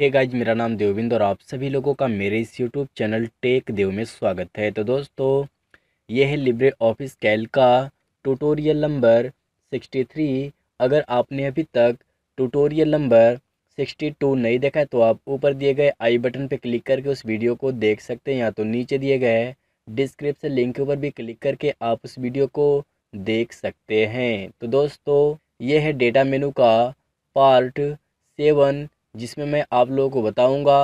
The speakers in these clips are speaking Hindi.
हे गाइज मेरा नाम देविंद और आप सभी लोगों का मेरे इस यूट्यूब चैनल टेक देव में स्वागत है तो दोस्तों यह है लिब्रे ऑफिस कैल का ट्यूटोरियल नंबर 63 अगर आपने अभी तक ट्यूटोरियल नंबर 62 नहीं देखा है तो आप ऊपर दिए गए आई बटन पर क्लिक करके उस वीडियो को देख सकते हैं या तो नीचे दिए गए डिस्क्रिप्शन लिंक के ऊपर भी क्लिक करके आप उस वीडियो को देख सकते हैं तो दोस्तों ये है डेटा मेनू का पार्ट सेवन जिसमें मैं आप लोगों को बताऊंगा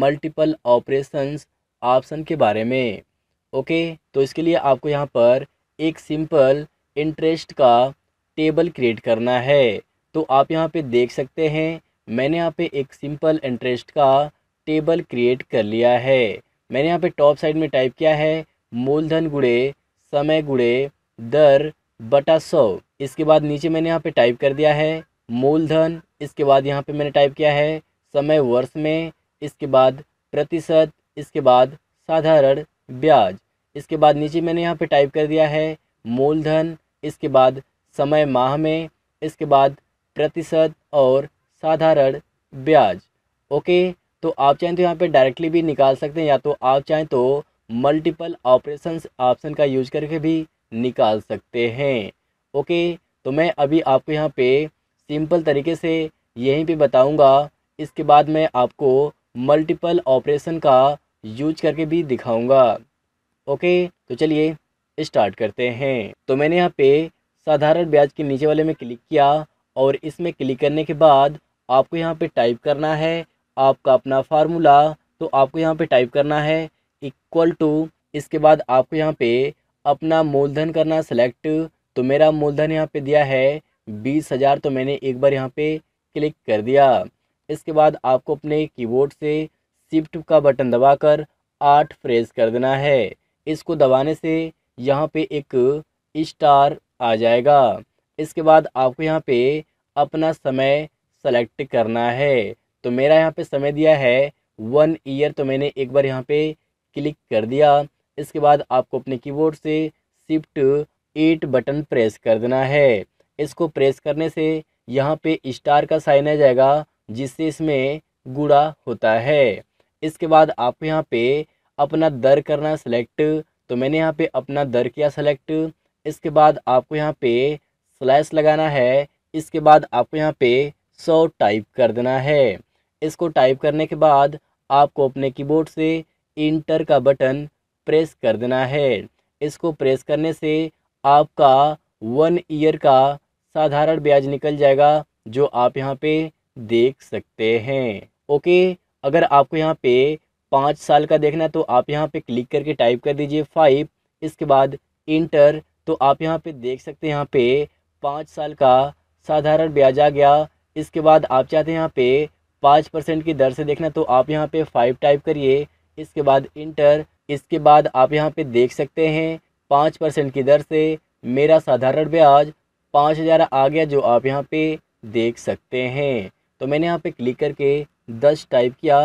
मल्टीपल ऑपरेशंस ऑप्शन के बारे में ओके तो इसके लिए आपको यहाँ पर एक सिंपल इंटरेस्ट का टेबल क्रिएट करना है तो आप यहाँ पे देख सकते हैं मैंने यहाँ पे एक सिंपल इंटरेस्ट का टेबल क्रिएट कर लिया है मैंने यहाँ पे टॉप साइड में टाइप किया है मूलधन गुड़े समय गुड़े दर बटा सौ इसके बाद नीचे मैंने यहाँ पे टाइप कर दिया है मूलधन इसके बाद यहाँ पे मैंने टाइप किया है समय वर्ष में इसके बाद प्रतिशत इसके बाद साधारण ब्याज इसके बाद नीचे मैंने यहाँ पे टाइप कर दिया है मूलधन इसके बाद समय माह में इसके बाद प्रतिशत और साधारण ब्याज ओके तो आप चाहें तो यहाँ पे डायरेक्टली भी निकाल सकते हैं या तो आप चाहें तो मल्टीपल ऑपरेशंस ऑप्शन का यूज करके भी निकाल सकते हैं ओके तो मैं अभी आपको यहाँ पे सिंपल तरीके से यहीं पे बताऊंगा इसके बाद मैं आपको मल्टीपल ऑपरेशन का यूज करके भी दिखाऊंगा ओके तो चलिए स्टार्ट करते हैं तो मैंने यहाँ पे साधारण ब्याज के नीचे वाले में क्लिक किया और इसमें क्लिक करने के बाद आपको यहाँ पे टाइप करना है आपका अपना फार्मूला तो आपको यहाँ पे टाइप करना है इक्वल टू इसके बाद आपको यहाँ पे अपना मूलधन करना सेलेक्ट तो मेरा मूलधन यहाँ पे दिया है बीस हज़ार तो मैंने एक बार यहाँ पे क्लिक कर दिया इसके बाद आपको अपने कीबोर्ड से शिफ्ट का बटन दबाकर आठ प्रेस कर देना है इसको दबाने से यहाँ पे एक स्टार आ जाएगा इसके बाद आपको यहाँ पे अपना समय सेलेक्ट करना है तो मेरा यहाँ पे समय दिया है वन ईयर तो मैंने एक बार यहाँ पे क्लिक कर दिया इसके बाद आपको अपने कीबोर्ड से शिफ्ट एट बटन प्रेस कर देना है इसको प्रेस करने से यहाँ पे स्टार का साइन आ जाएगा जिससे इसमें गुड़ा होता है इसके बाद आप यहाँ पे अपना दर करना सेलेक्ट तो मैंने यहाँ पे अपना दर किया सेलेक्ट इसके बाद आपको यहाँ पे स्लैश लगाना है इसके बाद आपको यहाँ पे सौ टाइप कर देना है इसको टाइप करने के बाद आपको अपने कीबोर्ड से इंटर का बटन प्रेस कर देना है इसको प्रेस करने से आपका वन ईयर का साधारण ब्याज निकल जाएगा जो आप यहाँ पे देख सकते हैं ओके अगर आपको यहाँ पे पाँच साल का देखना है तो आप यहाँ पे क्लिक करके टाइप कर दीजिए फाइव इसके बाद इंटर तो आप यहाँ पे देख सकते हैं यहाँ पे पाँच साल का साधारण ब्याज आ गया इसके बाद आप चाहते हैं यहाँ पे पाँच परसेंट की दर से देखना तो आप यहाँ पे फाइव टाइप करिए इसके बाद इंटर इसके बाद आप यहाँ पे देख सकते हैं पाँच परसेंट की दर से मेरा साधारण ब्याज पाँच हज़ार आ गया जो आप यहाँ पे देख सकते हैं तो मैंने यहाँ पे क्लिक करके दस टाइप किया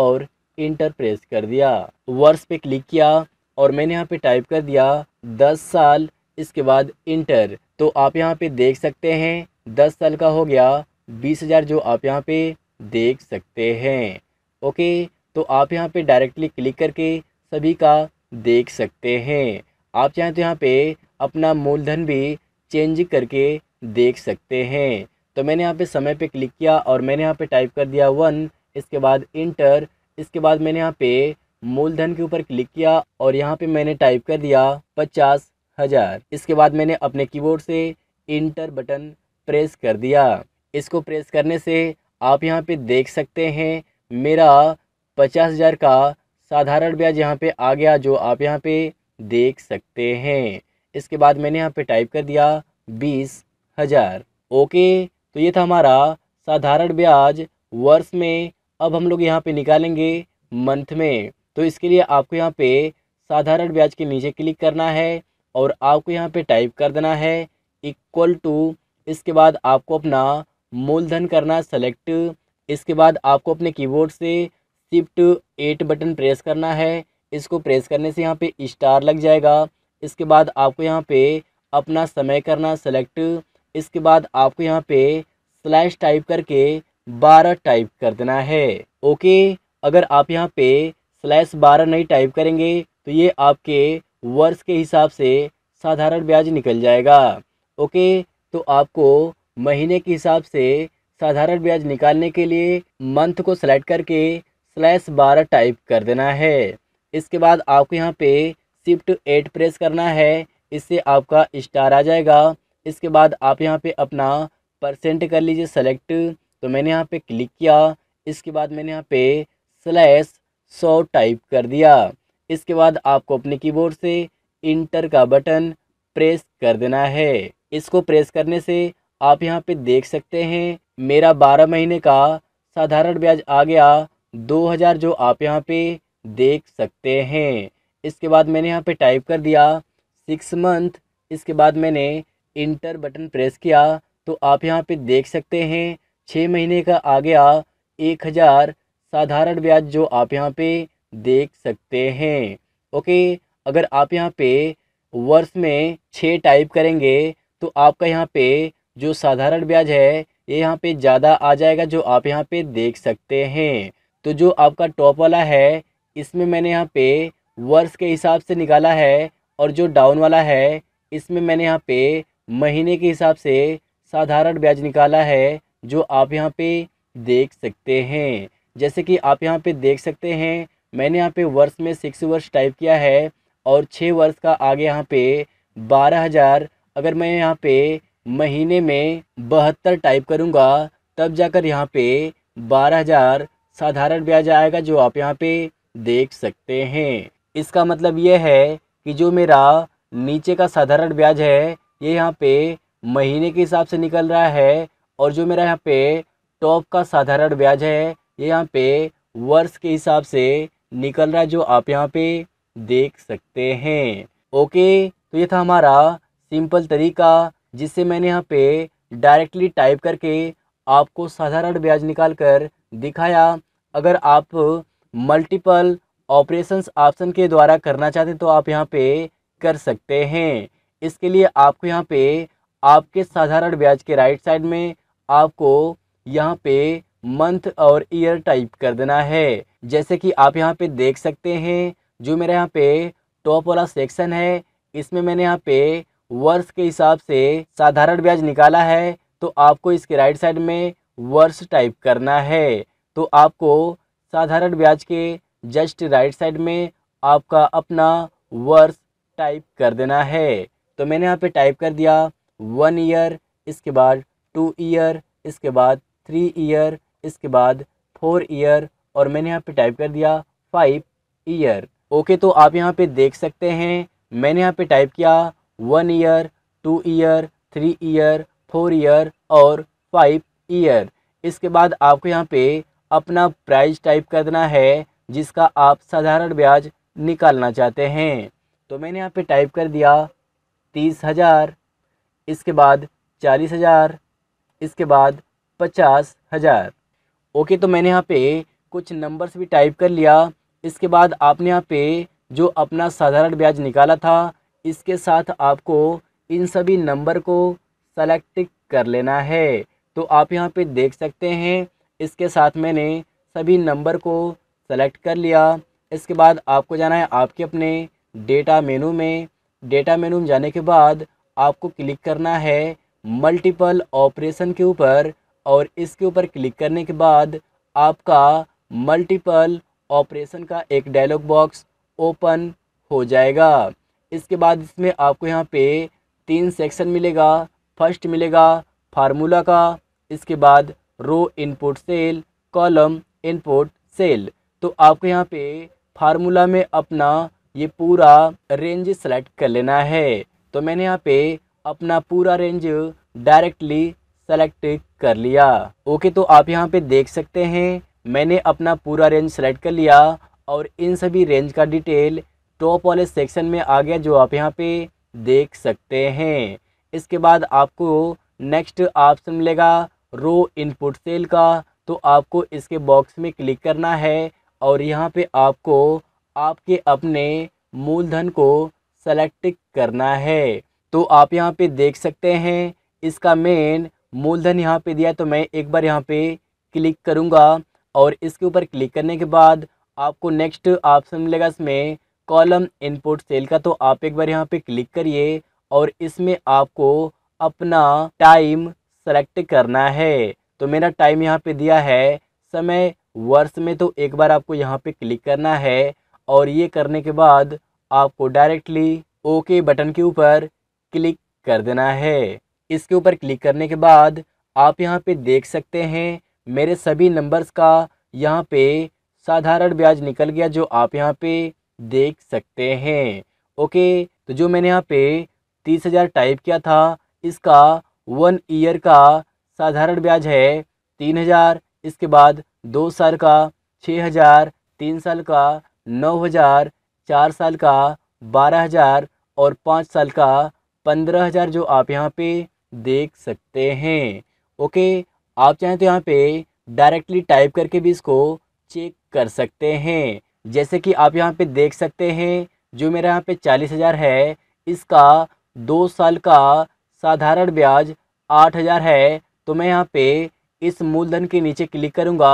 और इंटर प्रेस कर दिया वर्ष पे क्लिक किया और मैंने यहाँ पे टाइप कर दिया दस साल इसके बाद इंटर तो आप यहाँ पे देख सकते हैं दस साल का हो गया बीस हज़ार जो आप यहाँ पे देख सकते हैं ओके तो आप यहाँ पे डायरेक्टली क्लिक करके सभी का देख सकते हैं आप चाहें तो यहाँ पे अपना मूलधन भी चेंज करके देख सकते हैं तो मैंने यहाँ पे समय पे क्लिक किया और मैंने यहाँ पे टाइप कर दिया वन इसके बाद इंटर इसके बाद मैंने यहाँ पे मूलधन के ऊपर क्लिक किया और यहाँ पे मैंने टाइप कर दिया पचास हज़ार इसके बाद मैंने अपने कीबोर्ड से इंटर बटन प्रेस कर दिया इसको प्रेस करने से आप यहाँ पे देख सकते हैं मेरा पचास हज़ार का साधारण ब्याज यहाँ पर आ गया जो आप यहाँ पर देख सकते हैं इसके बाद मैंने यहाँ पे टाइप कर दिया बीस हज़ार ओके तो ये था हमारा साधारण ब्याज वर्ष में अब हम लोग यहाँ पे निकालेंगे मंथ में तो इसके लिए आपको यहाँ पे साधारण ब्याज के नीचे क्लिक करना है और आपको यहाँ पे टाइप कर देना है इक्वल टू इसके बाद आपको अपना मूलधन करना सेलेक्ट इसके बाद आपको अपने कीबोर्ड से शिफ्ट एट बटन प्रेस करना है इसको प्रेस करने से यहाँ पे स्टार लग जाएगा इसके बाद आपको यहाँ पे अपना समय करना सेलेक्ट इसके बाद आपको यहाँ पे स्लैश टाइप करके बारह टाइप कर देना है ओके अगर आप यहाँ पे स्लैश बारह नहीं टाइप करेंगे तो ये आपके वर्ष के हिसाब से साधारण ब्याज निकल जाएगा ओके तो आपको महीने के हिसाब से साधारण ब्याज निकालने के लिए मंथ को सेलेक्ट करके स्लैश बारह टाइप कर देना है इसके बाद आपको यहाँ पे शिफ्ट एट प्रेस करना है इससे आपका स्टार आ जाएगा इसके बाद आप यहाँ पे अपना परसेंट कर लीजिए सेलेक्ट तो मैंने यहाँ पे क्लिक किया इसके बाद मैंने यहाँ पे स्लैश सौ टाइप कर दिया इसके बाद आपको अपने कीबोर्ड से इंटर का बटन प्रेस कर देना है इसको प्रेस करने से आप यहाँ पे देख सकते हैं मेरा बारह महीने का साधारण ब्याज आ गया दो हज़ार जो आप यहाँ पे देख सकते हैं इसके बाद मैंने यहाँ पे टाइप कर दिया सिक्स मंथ इसके बाद मैंने इंटर बटन प्रेस किया तो आप यहाँ पे देख सकते हैं छः महीने का आ गया एक हज़ार साधारण ब्याज जो आप यहाँ पे देख सकते हैं ओके अगर आप यहाँ पे वर्ष में छः टाइप करेंगे तो आपका यहाँ पे जो साधारण ब्याज है ये यहाँ पे ज़्यादा आ जाएगा जो आप यहाँ पे देख सकते हैं तो जो आपका टॉप वाला है इसमें मैंने यहाँ पे वर्ष के हिसाब से निकाला है और जो डाउन वाला है इसमें मैंने यहाँ पे महीने के हिसाब से साधारण ब्याज निकाला है जो आप यहाँ पे देख सकते हैं जैसे कि आप यहाँ पे देख सकते हैं मैंने यहाँ पे वर्ष में सिक्स वर्ष टाइप किया है और छः वर्ष का आगे यहाँ पे बारह हज़ार अगर मैं यहाँ पे महीने में बहत्तर टाइप करूँगा तब जाकर यहाँ पे बारह हज़ार साधारण ब्याज आएगा जो आप यहाँ पे देख सकते हैं इसका मतलब ये है कि जो मेरा नीचे का साधारण ब्याज है ये यहाँ पे महीने के हिसाब से निकल रहा है और जो मेरा यहाँ पे टॉप का साधारण ब्याज है ये यहाँ पे वर्ष के हिसाब से निकल रहा है जो आप यहाँ पे देख सकते हैं ओके तो ये था हमारा सिंपल तरीका जिससे मैंने यहाँ पे डायरेक्टली टाइप करके आपको साधारण ब्याज निकाल कर दिखाया अगर आप मल्टीपल ऑपरेशंस ऑप्शन के द्वारा करना चाहते हैं तो आप यहाँ पे कर सकते हैं इसके लिए आपको यहाँ पे आपके साधारण ब्याज के राइट साइड में आपको यहाँ पे मंथ और ईयर टाइप कर देना है जैसे कि आप यहाँ पे देख सकते हैं जो मेरे यहाँ पे टॉप वाला सेक्शन है इसमें मैंने यहाँ पे वर्ष के हिसाब से साधारण ब्याज निकाला है तो आपको इसके राइट साइड में वर्ष टाइप करना है तो आपको साधारण ब्याज के जस्ट राइट साइड में आपका अपना वर्ष टाइप कर देना है तो मैंने यहाँ पे टाइप कर दिया वन ईयर इसके बाद टू ईयर इसके बाद थ्री ईयर इसके बाद फोर ईयर और मैंने यहाँ पे टाइप कर दिया फाइव ईयर ओके तो आप यहाँ पे देख सकते हैं मैंने यहाँ पे टाइप किया one year two year three year four year और फाइव ईयर इसके बाद आपको यहाँ पे अपना प्राइस टाइप कर देना है जिसका आप साधारण ब्याज निकालना चाहते हैं तो मैंने यहाँ पे टाइप कर दिया तीस हज़ार इसके बाद चालीस हज़ार इसके बाद पचास हज़ार ओके तो मैंने यहाँ पे कुछ नंबर्स भी टाइप कर लिया इसके बाद आपने यहाँ पे जो अपना साधारण ब्याज निकाला था इसके साथ आपको इन सभी नंबर को सेलेक्ट कर लेना है तो आप यहाँ पे देख सकते हैं इसके साथ मैंने सभी नंबर को सेलेक्ट कर लिया इसके बाद आपको जाना है आपके अपने डेटा मेनू में डेटा मेनू में जाने के बाद आपको क्लिक करना है मल्टीपल ऑपरेशन के ऊपर और इसके ऊपर क्लिक करने के बाद आपका मल्टीपल ऑपरेशन का एक डायलॉग बॉक्स ओपन हो जाएगा इसके बाद इसमें आपको यहाँ पे तीन सेक्शन मिलेगा फर्स्ट मिलेगा फार्मूला का इसके बाद row input cell column input cell तो आपको यहाँ पे फार्मूला में अपना ये पूरा रेंज सेलेक्ट कर लेना है तो मैंने यहाँ पे अपना पूरा रेंज डायरेक्टली सेलेक्ट कर लिया ओके तो आप यहाँ पे देख सकते हैं मैंने अपना पूरा रेंज सेलेक्ट कर लिया और इन सभी रेंज का डिटेल टॉप वाले सेक्शन में आ गया जो आप यहाँ पे देख सकते हैं इसके बाद आपको नेक्स्ट ऑप्शन मिलेगा रो इनपुट सेल का तो आपको इसके बॉक्स में क्लिक करना है और यहाँ पे आपको आपके अपने मूलधन को सेलेक्ट करना है तो आप यहाँ पे देख सकते हैं इसका मेन मूलधन यहाँ पे दिया तो मैं एक बार यहाँ पे क्लिक करूँगा और इसके ऊपर क्लिक करने के बाद आपको नेक्स्ट ऑप्शन मिलेगा इसमें कॉलम इनपुट सेल का तो आप एक बार यहाँ पे क्लिक करिए और इसमें आपको अपना टाइम सेलेक्ट करना है तो मेरा टाइम यहाँ पे दिया है समय वर्ष में तो एक बार आपको यहाँ पे क्लिक करना है और ये करने के बाद आपको डायरेक्टली ओके बटन के ऊपर क्लिक कर देना है इसके ऊपर क्लिक करने के बाद आप यहाँ पे देख सकते हैं मेरे सभी नंबर्स का यहाँ पे साधारण ब्याज निकल गया जो आप यहाँ पे देख सकते हैं ओके तो जो मैंने यहाँ पे तीस हज़ार टाइप किया था इसका वन ईयर का साधारण ब्याज है तीन हज़ार इसके बाद दो साल का छः हज़ार तीन साल का नौ हज़ार चार साल का बारह हज़ार और पाँच साल का पंद्रह हज़ार जो आप यहाँ पे देख सकते हैं ओके आप चाहें तो यहाँ पे डायरेक्टली टाइप करके भी इसको चेक कर सकते हैं जैसे कि आप यहाँ पे देख सकते हैं जो मेरे यहाँ पे चालीस हज़ार है इसका दो साल का साधारण ब्याज आठ हज़ार है तो मैं यहाँ पे इस मूलधन के नीचे क्लिक करूँगा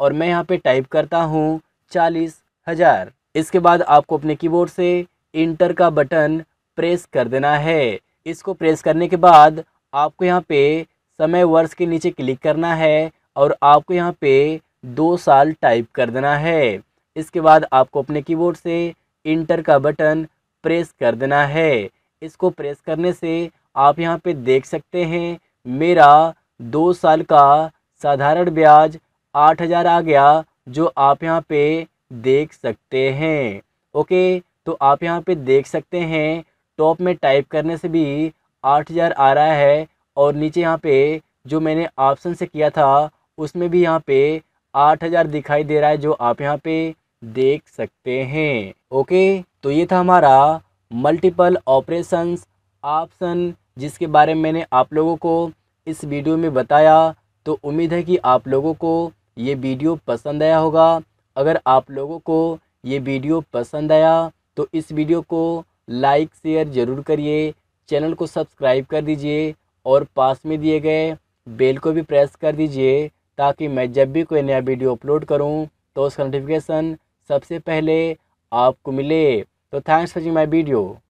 और मैं यहाँ पे टाइप करता हूँ चालीस हज़ार इसके बाद आपको अपने कीबोर्ड से इंटर का बटन प्रेस कर देना है इसको प्रेस करने के बाद आपको यहाँ पे समय वर्ष के नीचे क्लिक करना है और आपको यहाँ पे दो साल टाइप कर देना है इसके बाद आपको अपने कीबोर्ड से इंटर का बटन प्रेस कर देना है इसको प्रेस करने से आप यहाँ पे देख सकते हैं मेरा दो साल का साधारण ब्याज आठ हज़ार आ गया जो आप यहाँ पे देख सकते हैं ओके तो आप यहाँ पे देख सकते हैं टॉप में टाइप करने से भी आठ हज़ार आ रहा है और नीचे यहाँ पे जो मैंने ऑप्शन से किया था उसमें भी यहाँ पे आठ हज़ार दिखाई दे रहा है जो आप यहाँ पे देख सकते हैं ओके तो ये था हमारा मल्टीपल ऑपरेशंस ऑप्शन जिसके बारे में मैंने आप लोगों को इस वीडियो में बताया तो उम्मीद है कि आप लोगों को ये वीडियो पसंद आया होगा अगर आप लोगों को ये वीडियो पसंद आया तो इस वीडियो को लाइक शेयर ज़रूर करिए चैनल को सब्सक्राइब कर दीजिए और पास में दिए गए बेल को भी प्रेस कर दीजिए ताकि मैं जब भी कोई नया वीडियो अपलोड करूं तो उसका नोटिफिकेशन सबसे पहले आपको मिले तो थैंक्स फॉर माय वीडियो